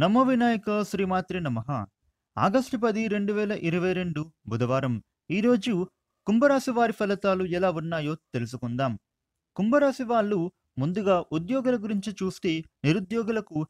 నమో వినాయక శ్రీమాత్రి నమ ఆగస్టు పది రెండు వేల ఇరవై రెండు బుధవారం ఈరోజు కుంభరాశి వారి ఫలితాలు ఎలా ఉన్నాయో తెలుసుకుందాం కుంభరాశి వాళ్ళు ముందుగా ఉద్యోగుల గురించి చూస్తే నిరుద్యోగులకు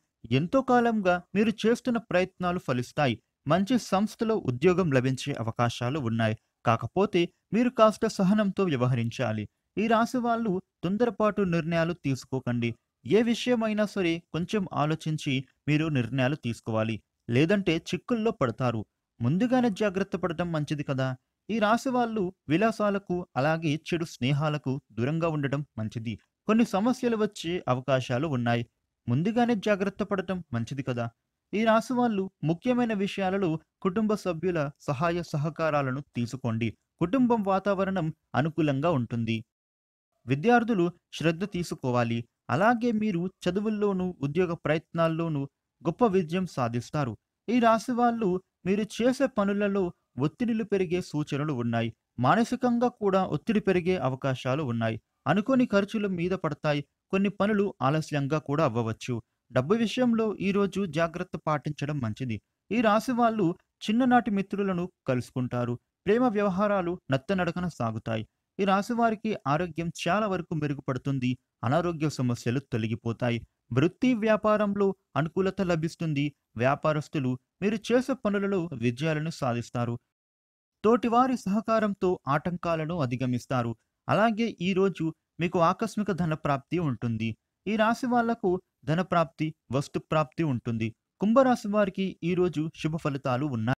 ఎంతో కాలంగా మీరు చేస్తున్న ప్రయత్నాలు ఫలిస్తాయి మంచి సంస్థలో ఉద్యోగం లభించే అవకాశాలు ఉన్నాయి కాకపోతే మీరు కాస్త సహనంతో వ్యవహరించాలి ఈ రాశి వాళ్ళు తొందరపాటు నిర్ణయాలు తీసుకోకండి ఏ విషయమైనా సరే కొంచెం ఆలోచించి మీరు నిర్ణయాలు తీసుకోవాలి లేదంటే చిక్కుల్లో పడతారు ముందుగానే జాగ్రత్త పడటం మంచిది కదా ఈ రాశి వాళ్ళు విలాసాలకు అలాగే చెడు స్నేహాలకు దూరంగా ఉండటం మంచిది కొన్ని సమస్యలు వచ్చే అవకాశాలు ఉన్నాయి ముందుగానే జాగ్రత్త పడటం మంచిది కదా ఈ రాశి వాళ్ళు ముఖ్యమైన విషయాలలో కుటుంబ సభ్యుల సహాయ సహకారాలను తీసుకోండి కుటుంబం వాతావరణం అనుకూలంగా ఉంటుంది విద్యార్థులు శ్రద్ధ తీసుకోవాలి అలాగే మీరు చదువుల్లోనూ ఉద్యోగ ప్రయత్నాల్లోనూ గొప్ప విజయం సాధిస్తారు ఈ రాశి వాళ్ళు మీరు చేసే పనులలో ఒత్తిడిలు పెరిగే సూచనలు ఉన్నాయి మానసికంగా కూడా ఒత్తిడి పెరిగే అవకాశాలు ఉన్నాయి అనుకోని ఖర్చులు మీద పడతాయి కొన్ని పనులు ఆలస్యంగా కూడా అవ్వవచ్చు డబ్బు విషయంలో ఈరోజు జాగ్రత్త పాటించడం మంచిది ఈ రాశి వాళ్ళు చిన్ననాటి మిత్రులను కలుసుకుంటారు ప్రేమ వ్యవహారాలు నత్తనడకన సాగుతాయి ఈ రాశి వారికి ఆరోగ్యం చాలా వరకు మెరుగుపడుతుంది అనారోగ్య సమస్యలు తొలగిపోతాయి వృత్తి వ్యాపారంలో అనుకూలత లభిస్తుంది వ్యాపారస్తులు మీరు చేసే పనులలో విజయాలను సాధిస్తారు తోటివారి సహకారంతో ఆటంకాలను అధిగమిస్తారు అలాగే ఈరోజు మీకు ఆకస్మిక ధనప్రాప్తి ఉంటుంది ఈ రాశి వాళ్లకు ధనప్రాప్తి వస్తు ప్రాప్తి ఉంటుంది కుంభరాశి వారికి ఈరోజు శుభ ఫలితాలు ఉన్నాయి